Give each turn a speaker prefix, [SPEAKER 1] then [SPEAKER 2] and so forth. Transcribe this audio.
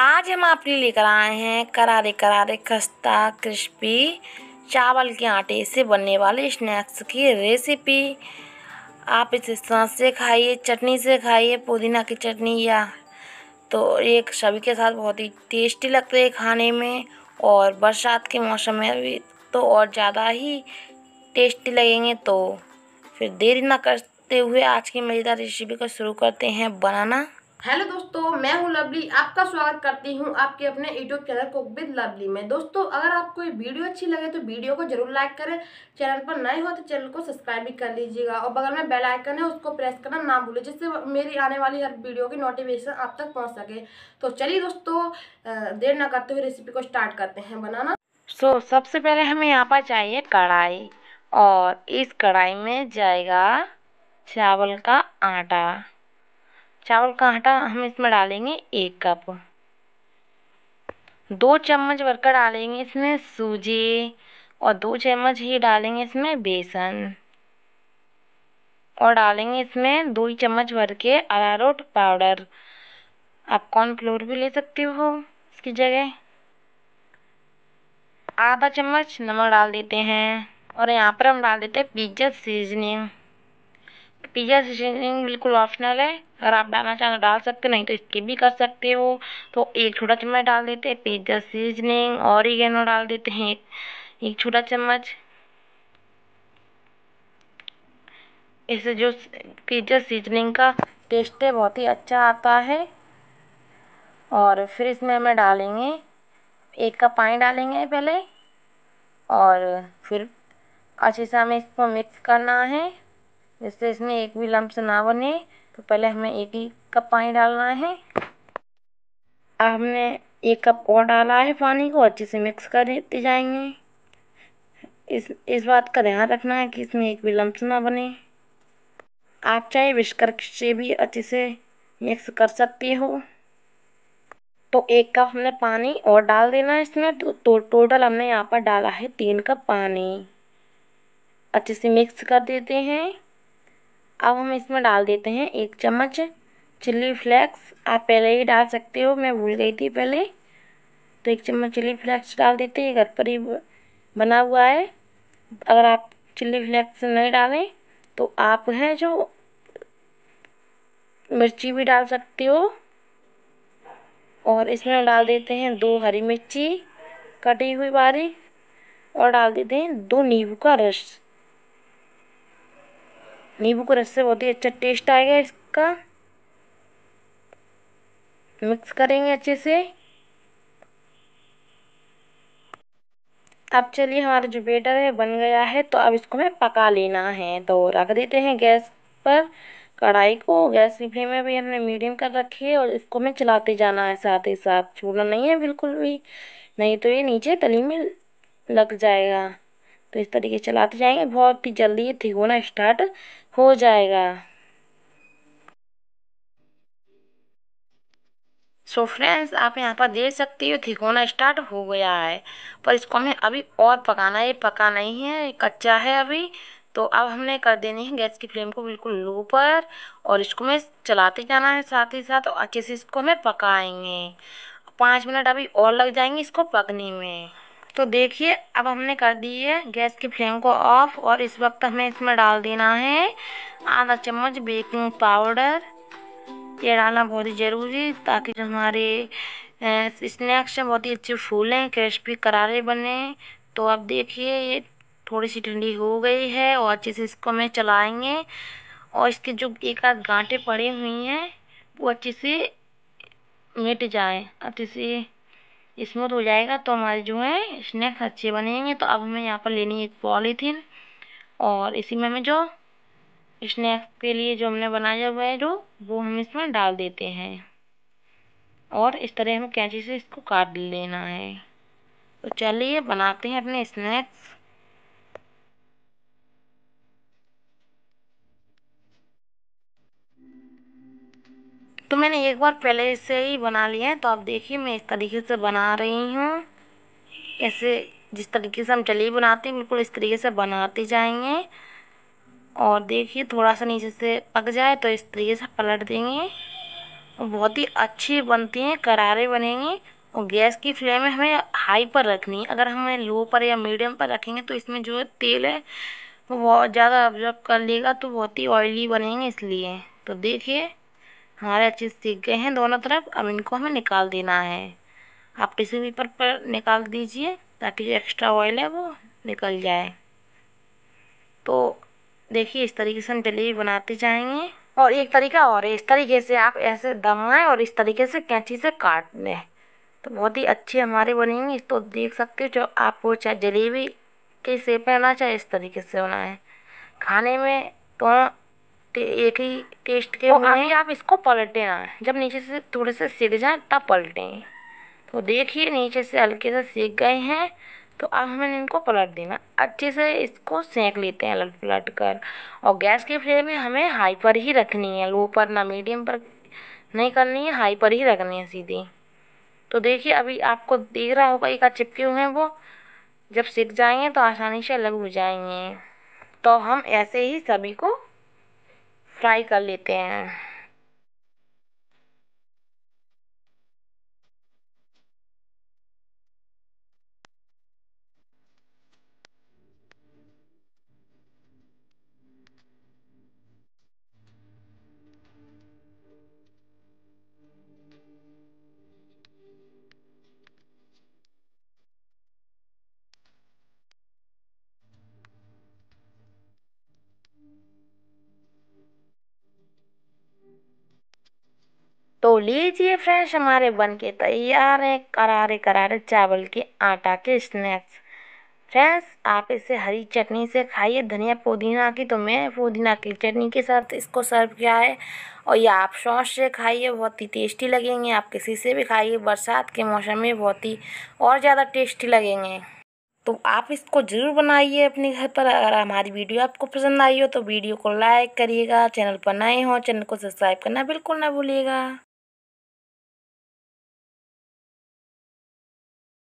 [SPEAKER 1] आज हम आप लेकर आए हैं करारे करारे खस्ता क्रिस्पी चावल के आटे से बनने वाले स्नैक्स की रेसिपी आप इसे सॉस से खाइए चटनी से खाइए पुदीना की चटनी या तो ये सभी के साथ बहुत ही टेस्टी लगते हैं खाने में और बरसात के मौसम में भी तो और ज़्यादा ही टेस्टी लगेंगे तो फिर देरी ना करते हुए आज की मज़ेदार रेसिपी को शुरू करते हैं बनाना हेलो दोस्तों मैं हूं लवली आपका स्वागत करती हूं आपके अपने यूट्यूब चैनल को विद लवली में दोस्तों अगर आपको ये वीडियो अच्छी लगे तो वीडियो को जरूर लाइक करें चैनल पर नए हो तो चैनल को सब्सक्राइब भी कर लीजिएगा और बगल में बेल आइकन है उसको प्रेस करना ना भूलें जिससे मेरी आने वाली हर वीडियो की नोटिफिकेशन आप तक पहुँच सके तो चलिए दोस्तों देर ना करते हुए रेसिपी को स्टार्ट करते हैं बनाना सो so, सबसे पहले हमें यहाँ पर चाहिए कढ़ाई और इस कढ़ाई में जाएगा चावल का आटा चावल का आटा हम इसमें डालेंगे एक कप दो चम्मच भरकर डालेंगे इसमें सूजी और दो चम्मच ही डालेंगे इसमें बेसन और डालेंगे इसमें दो ही चम्मच भर के अरारोट पाउडर आप कॉर्नफ्लोर भी ले सकते हो इसकी जगह आधा चम्मच नमक डाल देते हैं और यहाँ पर हम डाल देते हैं पिज्जा सीजनिंग पिज़्ज़ा सीजनिंग बिल्कुल ऑप्शनल है अगर आप डालना चाहें तो डाल सकते हो नहीं तो स्किप भी कर सकते हो तो एक छोटा चम्मच डाल देते हैं पिज़्ज़ा सीजनिंग ऑरिगेनो डाल देते हैं एक छोटा चम्मच इससे जो पिज़्ज़ा सीजनिंग का टेस्ट है बहुत ही अच्छा आता है और फिर इसमें हमें डालेंगे एक कप पानी डालेंगे पहले और फिर अच्छे से हमें इसको मिक्स करना है जैसे इसमें एक भी लम्स ना बने तो पहले हमें एक ही कप पानी डालना है अब हमने एक कप और डाला है पानी को अच्छे से मिक्स करते जाएंगे इस इस बात का ध्यान रखना है कि इसमें एक भी लम्स ना बने आप चाहे विस्कर से भी अच्छे से मिक्स कर सकते हो तो एक कप हमने पानी और डाल देना है इसमें तो, तो टोटल हमने यहाँ पर डाला है तीन कप पानी अच्छे से मिक्स कर देते हैं अब हम इसमें डाल देते हैं एक चम्मच चिल्ली फ्लेक्स आप पहले ही डाल सकते हो मैं भूल गई थी पहले तो एक चम्मच चिल्ली फ्लेक्स डाल देते हैं घर पर ही बना हुआ है अगर आप चिल्ली फ्लेक्स नहीं डालें तो आप हैं जो मिर्ची भी डाल सकते हो और इसमें डाल देते हैं दो हरी मिर्ची कटी हुई बारीक और डाल देते हैं दो नींबू का रस नींबू का रस से बहुत ही अच्छा टेस्ट आएगा इसका मिक्स करेंगे अच्छे से अब चलिए हमारा जो बेटर है बन गया है तो अब इसको हमें पका लेना है तो रख देते हैं गैस पर कढ़ाई को गैस की फ्लेम में भी हमने मीडियम कर रखी है और इसको हमें चलाते जाना है साथ ही साथ छूना नहीं है बिल्कुल भी नहीं तो ये नीचे तली में लग जाएगा तो इस तरीके चलाते जाएंगे बहुत ही जल्दी ये ठीक होना स्टार्ट हो जाएगा सो so फ्रेंड्स आप यहाँ पर देख सकते हो थिकोना स्टार्ट हो गया है पर इसको हमें अभी और पकाना है पका नहीं है कच्चा है अभी तो अब हमने कर देनी है गैस की फ्लेम को बिल्कुल लो पर और इसको हमें चलाते जाना है साथ ही साथ और अच्छे से इसको हमें पकाएंगे पाँच मिनट अभी और लग जाएंगे इसको पकने में तो देखिए अब हमने कर दी है गैस की फ्लेम को ऑफ और इस वक्त हमें इसमें डाल देना है आधा चम्मच बेकिंग पाउडर ये डालना बहुत ही ज़रूरी ताकि जो हमारे स्नैक्स हैं बहुत ही अच्छे फूलें क्रिस्पी करारे बने तो अब देखिए ये थोड़ी सी ठंडी हो गई है और अच्छे से इसको हमें चलाएँगे और इसके जो एक आध गांठे पड़े हुई हैं वो अच्छे से मिट जाए अच्छे से स्मूथ हो जाएगा तो हमारे जो है स्नैक्स अच्छे बनेंगे तो अब हमें यहाँ पर लेनी है एक पॉलीथीन और इसी में हमें जो स्नैक्स के लिए जो हमने बनाया हुआ है जो वो हम इसमें डाल देते हैं और इस तरह हमें कैंची से इसको काट लेना है तो चलिए बनाते हैं अपने स्नैक्स तो मैंने एक बार पहले इसे ही बना लिया है तो आप देखिए मैं इस तरीके से बना रही हूँ ऐसे जिस तरीके से हम चली बनाते हैं बिल्कुल इस तरीके से बनाते जाएंगे और देखिए थोड़ा सा नीचे से पक जाए तो इस तरीके से पलट देंगे और बहुत ही अच्छी बनती हैं करारे बनेंगे और गैस की फ्लेम हमें हाई पर रखनी है अगर हमें लो पर या मीडियम पर रखेंगे तो इसमें जो तेल है वो बहुत ज़्यादा ऑब्जर्व कर लेगा तो बहुत ही ऑयली बनेंगे इसलिए तो देखिए हमारे अच्छे से सीख गए हैं दोनों तरफ अब इनको हमें निकाल देना है आप टिश्यू पेपर पर निकाल दीजिए ताकि जो एक्स्ट्रा ऑयल है वो निकल जाए तो देखिए इस तरीके से हम जलेबी बनाते जाएंगे और एक तरीका और है इस तरीके से आप ऐसे दबाएं और इस तरीके से कैंची से काट लें तो बहुत ही अच्छी हमारी बनेंगी तो देख सकते हो जो आपको चाहे जलेबी के सेप में बनाए चाहे इस तरीके से बनाएं खाने में तो एक ही टेस्ट के हुए हैं आप इसको पलटे ना जब नीचे से थोड़े से सीख जाए तब पलटें तो देखिए नीचे से हल्के से सीख गए हैं तो अब हमें इनको पलट देना अच्छे से इसको सेंक लेते हैं अलट पलट कर और गैस की फ्लेम में हमें हाई पर ही रखनी है लो पर ना मीडियम पर नहीं करनी है हाई पर ही रखनी है सीधी तो देखिए अभी आपको देख रहा होगा एक चिपके हुए हैं वो जब सीख जाएंगे तो आसानी से अलग हो जाएंगे तो हम ऐसे ही सभी को फ्राई कर लेते हैं तो लीजिए फ्रेंड्स हमारे बन के तैयार हैं करारे करारे चावल के आटा के स्नैक्स फ्रेंड्स आप इसे हरी चटनी से खाइए धनिया पुदीना की तो मैं पुदीना की चटनी के साथ इसको सर्व किया है और ये आप सॉस से खाइए बहुत ही टेस्टी लगेंगे आप किसी से भी खाइए बरसात के मौसम में बहुत ही और ज़्यादा टेस्टी लगेंगे तो आप इसको ज़रूर बनाइए अपने घर पर अगर हमारी वीडियो आपको पसंद आई हो तो वीडियो को लाइक करिएगा चैनल पर नए हो चैनल को सब्सक्राइब करना बिल्कुल ना भूलिएगा